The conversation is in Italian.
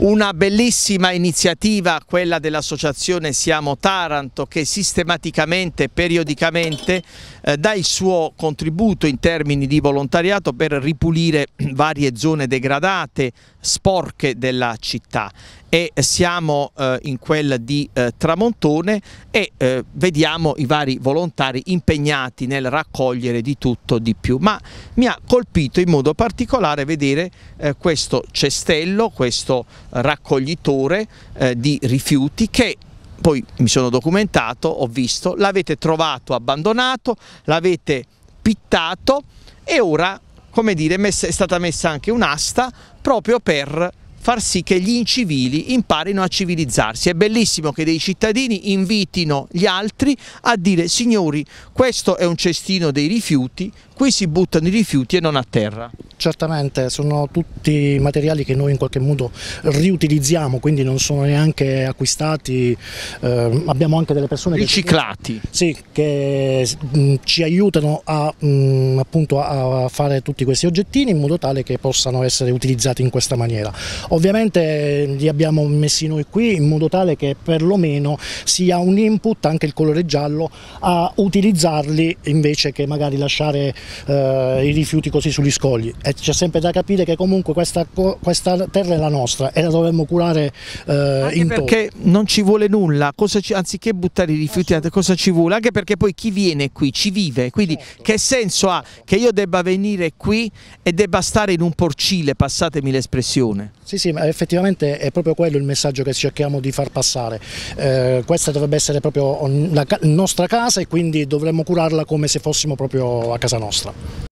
Una bellissima iniziativa quella dell'associazione Siamo Taranto che sistematicamente, periodicamente eh, dà il suo contributo in termini di volontariato per ripulire varie zone degradate, sporche della città e siamo eh, in quella di eh, Tramontone e eh, vediamo i vari volontari impegnati nel raccogliere di tutto di più ma mi ha colpito in modo particolare vedere eh, questo cestello questo raccoglitore eh, di rifiuti che poi mi sono documentato, ho visto, l'avete trovato abbandonato, l'avete pittato e ora, come dire, è stata messa anche un'asta proprio per far sì che gli incivili imparino a civilizzarsi. È bellissimo che dei cittadini invitino gli altri a dire signori questo è un cestino dei rifiuti, qui si buttano i rifiuti e non a terra. Certamente, sono tutti materiali che noi in qualche modo riutilizziamo, quindi non sono neanche acquistati, eh, abbiamo anche delle persone riciclati. Che, sì, che mh, mm, ci aiutano a, mh, mm, appunto a, a fare tutti questi oggettini in modo tale che possano essere utilizzati in questa maniera. Ovviamente eh, li abbiamo messi noi qui in modo tale che perlomeno sia un input anche il colore giallo a utilizzarli invece che magari lasciare eh, i rifiuti così sugli scogli. c'è sempre da capire che comunque questa, questa, terra è la nostra e la dovremmo curare eh, in perché non ci vuole nulla, ci, anziché buttare i rifiuti, cosa ci vuole? Anche perché poi chi viene qui ci vive, quindi certo. che senso ha che io debba venire qui e debba stare in un porcile, passatemi l'espressione? Sì, sì, sì, effettivamente è proprio quello il messaggio che cerchiamo di far passare. Eh, questa dovrebbe essere proprio la nostra casa e quindi dovremmo curarla come se fossimo proprio a casa nostra.